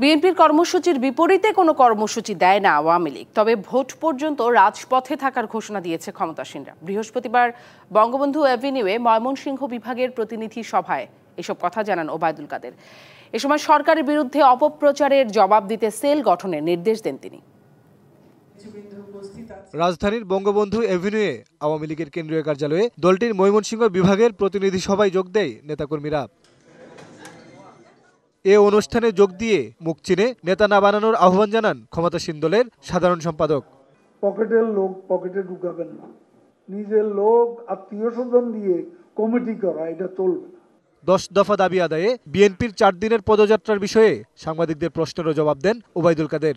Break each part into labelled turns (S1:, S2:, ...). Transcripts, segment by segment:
S1: বিএনপির কর্মসূচির বিপরীতে কোনো কর্মসূচি দেয় না আওয়ামী লীগ তবে ভোট পর্যন্ত রাজপথে থাকার ঘোষণা দিয়েছে ক্ষমতাসীনরা বৃহস্পতিবার বঙ্গবন্ধু অ্যাভিনিউয়ে ময়মনসিংহ বিভাগের প্রতিনিধি সভায় এসব কথা জানান ওবায়দুল কাদের এ সময় সরকারের বিরুদ্ধে অপপ্রচারের জবাব দিতে সেল গঠনের নির্দেশ দেন তিনি
S2: রাজধানীর বঙ্গবন্ধু এভিনিউয়ে আওয়ামী লীগের কেন্দ্রীয় কার্যালয়ে দলটির ময়মনসিংহ বিভাগের প্রতিনিধি সভায় যোগ দেয় নেতাকর্মীরা এ অনুষ্ঠানে যোগ দিয়ে মুখ চিনে নেতা না বানানোর আহ্বান জানান ক্ষমতাসীন দলের সাধারণ সম্পাদক পকেটের
S3: লোক পকেটে ঢুকাবেন না নিজের লোক আত্মীয় স্বজন দিয়ে কমিটি করা
S2: এটা চলবে দশ দফা দাবি আদায়ে বিএনপির চার দিনের পদযাত্রার বিষয়ে সাংবাদিকদের প্রশ্নেরও জবাব দেন ওবায়দুল কাদের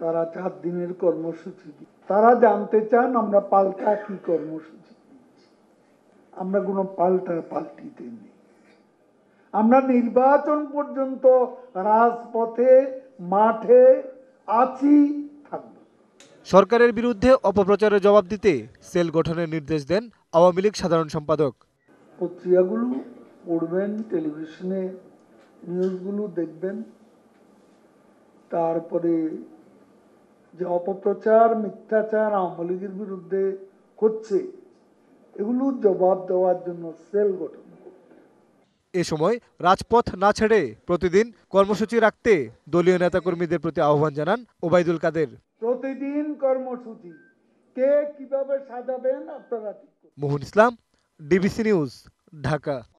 S3: তারা চার দিনের কর্মসূচি তারা জানতে চান আমরা পাল্টা কি কর্মসূচি আমরা কোনো পাল্টা পাল্টিতে নেই আমরা নির্বাচন পর্যন্ত রাজপথে মাঠে আছি
S2: সরকারের বিরুদ্ধে অপপ্রচারের জবাব দিতে সেল গঠনের নির্দেশ দেন আওয়ামী লীগ সাধারণ সম্পাদক পত্রিকাগুলো
S3: পড়বেন টেলিভিশনে নিউজগুলো দেখবেন তারপরে যে অপপ্রচার মিথ্যাচার আওয়ামী লীগের বিরুদ্ধে হচ্ছে এগুলো জবাব দেওয়ার জন্য সেল গঠন
S2: এ সময় রাজপথ না ছেড়ে প্রতিদিন কর্মসূচি রাখতে দলীয় নেতাকর্মীদের প্রতি আহ্বান জানান ওবায়দুল কাদের
S3: প্রতিদিন কর্মসূচি কে কিভাবে সাজাবেন আপনারা
S2: মোহন ইসলাম ডিবিসি নিউজ ঢাকা